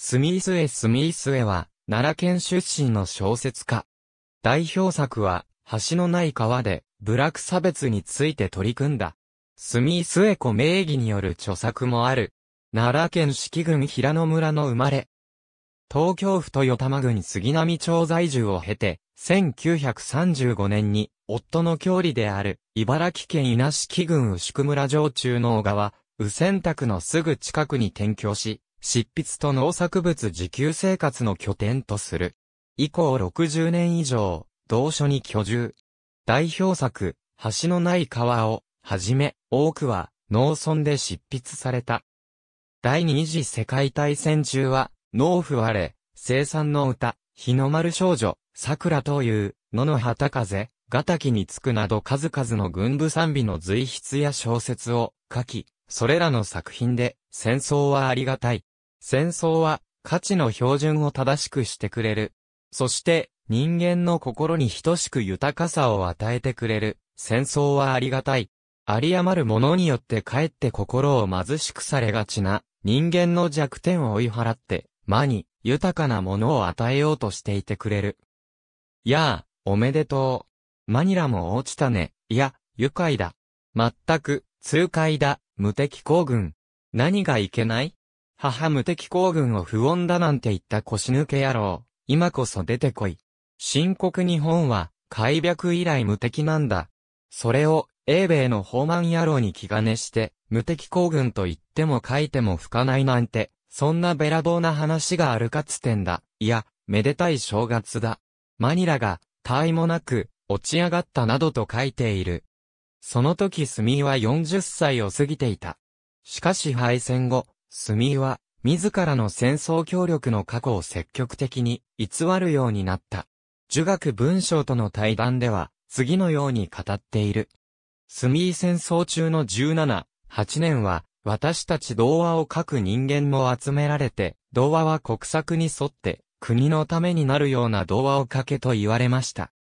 スミースエ・スミースエは、奈良県出身の小説家。代表作は、橋のない川で、部落差別について取り組んだ。スミースエ子名義による著作もある。奈良県四季郡平野村の生まれ。東京府豊玉郡杉並町在住を経て、1935年に、夫の郷里である、茨城県稲敷郡牛久村城中の小川、右選択のすぐ近くに転居し、執筆と農作物自給生活の拠点とする。以降60年以上、同所に居住。代表作、橋のない川を、はじめ、多くは、農村で執筆された。第二次世界大戦中は、農夫あれ、生産の歌、日の丸少女、桜という、野の旗風、がたきにつくなど数々の軍部賛美の随筆や小説を書き、それらの作品で、戦争はありがたい、戦争は価値の標準を正しくしてくれる。そして人間の心に等しく豊かさを与えてくれる。戦争はありがたい。あり余るものによってかえって心を貧しくされがちな人間の弱点を追い払って間に豊かなものを与えようとしていてくれる。やあ、おめでとう。マニラも落ちたね。いや、愉快だ。まったく、痛快だ、無敵行軍。何がいけない母無敵行軍を不穏だなんて言った腰抜け野郎。今こそ出てこい。深刻日本は、開闢以来無敵なんだ。それを、英米の放慢野郎に気兼ねして、無敵行軍と言っても書いても吹かないなんて、そんなべらぼうな話があるかつてんだ。いや、めでたい正月だ。マニラが、他愛もなく、落ち上がったなどと書いている。その時スミは40歳を過ぎていた。しかし敗戦後、スミーは、自らの戦争協力の過去を積極的に偽るようになった。儒学文章との対談では、次のように語っている。スミー戦争中の17、8年は、私たち童話を書く人間も集められて、童話は国策に沿って、国のためになるような童話を書けと言われました。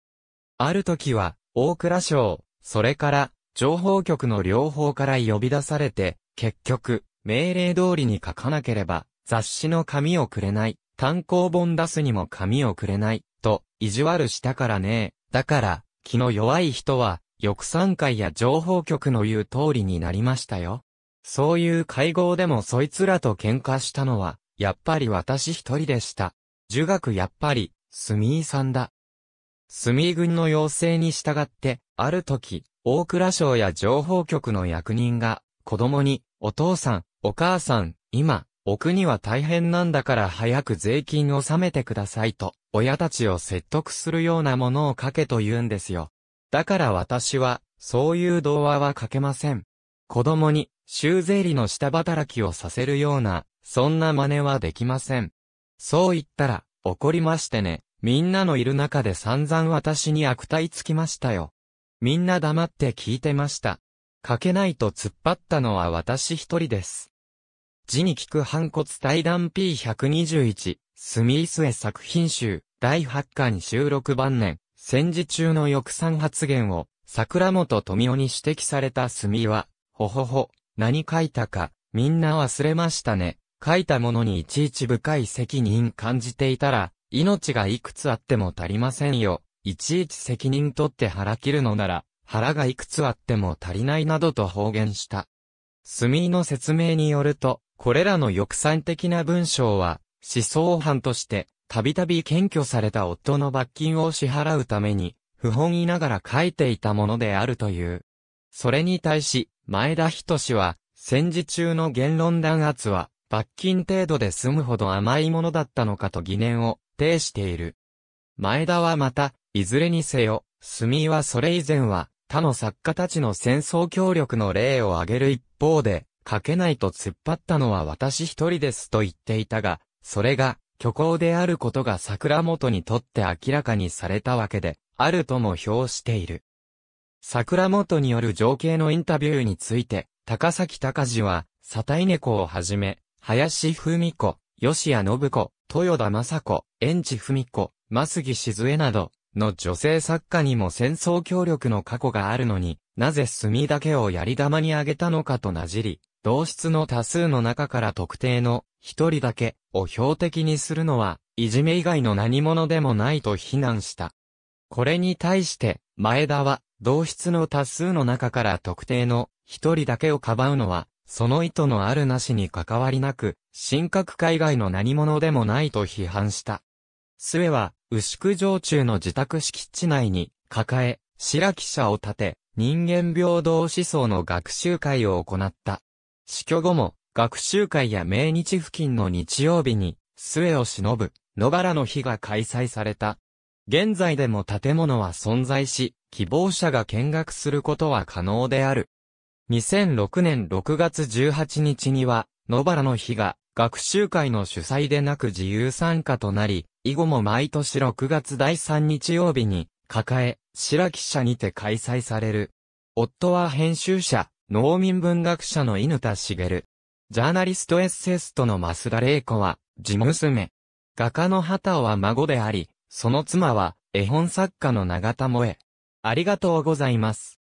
ある時は、大蔵省、それから、情報局の両方から呼び出されて、結局、命令通りに書かなければ、雑誌の紙をくれない、単行本出すにも紙をくれない、と、意地悪したからねだから、気の弱い人は、翼3回や情報局の言う通りになりましたよ。そういう会合でもそいつらと喧嘩したのは、やっぱり私一人でした。儒学やっぱり、スミーさんだ。スミー軍の要請に従って、ある時、大蔵省や情報局の役人が、子供に、お父さん、お母さん、今、お国は大変なんだから早く税金を納めてくださいと、親たちを説得するようなものを書けと言うんですよ。だから私は、そういう童話は書けません。子供に、州税理の下働きをさせるような、そんな真似はできません。そう言ったら、怒りましてね、みんなのいる中で散々私に悪態つきましたよ。みんな黙って聞いてました。かけないと突っ張ったのは私一人です。字に聞く反骨対談 P121、スミースへ作品集、第8巻収録晩年、戦時中の抑散発言を、桜本富夫に指摘されたスミは、ほほほ、何書いたか、みんな忘れましたね。書いたものにいちいち深い責任感じていたら、命がいくつあっても足りませんよ。いちいち責任取って腹切るのなら、腹がいくつあっても足りないなどと方言した。墨井の説明によると、これらの抑散的な文章は、思想犯として、たびたび検挙された夫の罰金を支払うために、不本意ながら書いていたものであるという。それに対し、前田仁は、戦時中の言論弾圧は、罰金程度で済むほど甘いものだったのかと疑念を呈している。前田はまた、いずれにせよ、墨井はそれ以前は、他の作家たちの戦争協力の例を挙げる一方で、書けないと突っ張ったのは私一人ですと言っていたが、それが虚構であることが桜本にとって明らかにされたわけで、あるとも評している。桜本による情景のインタビューについて、高崎隆二は、サタイネコをはじめ、林文子、吉谷信子、豊田雅子、園地文子、増木静江など、の女性作家にも戦争協力の過去があるのに、なぜ墨だけをやり玉にあげたのかとなじり、同室の多数の中から特定の一人だけを標的にするのは、いじめ以外の何者でもないと非難した。これに対して、前田は、同室の多数の中から特定の一人だけをかばうのは、その意図のあるなしに関わりなく、神格以外の何者でもないと批判した。末は、牛久城中の自宅敷地内に、抱え、白記者を立て、人間平等思想の学習会を行った。死去後も、学習会や明日付近の日曜日に、末を忍ぶ、野原の日が開催された。現在でも建物は存在し、希望者が見学することは可能である。2006年6月18日には、野原の日が、学習会の主催でなく自由参加となり、以後も毎年6月第3日曜日に、抱え、白木社にて開催される。夫は編集者、農民文学者の犬田茂。ジャーナリストエッセストの増田玲子は、地娘。画家の畑は孫であり、その妻は、絵本作家の長田萌え。ありがとうございます。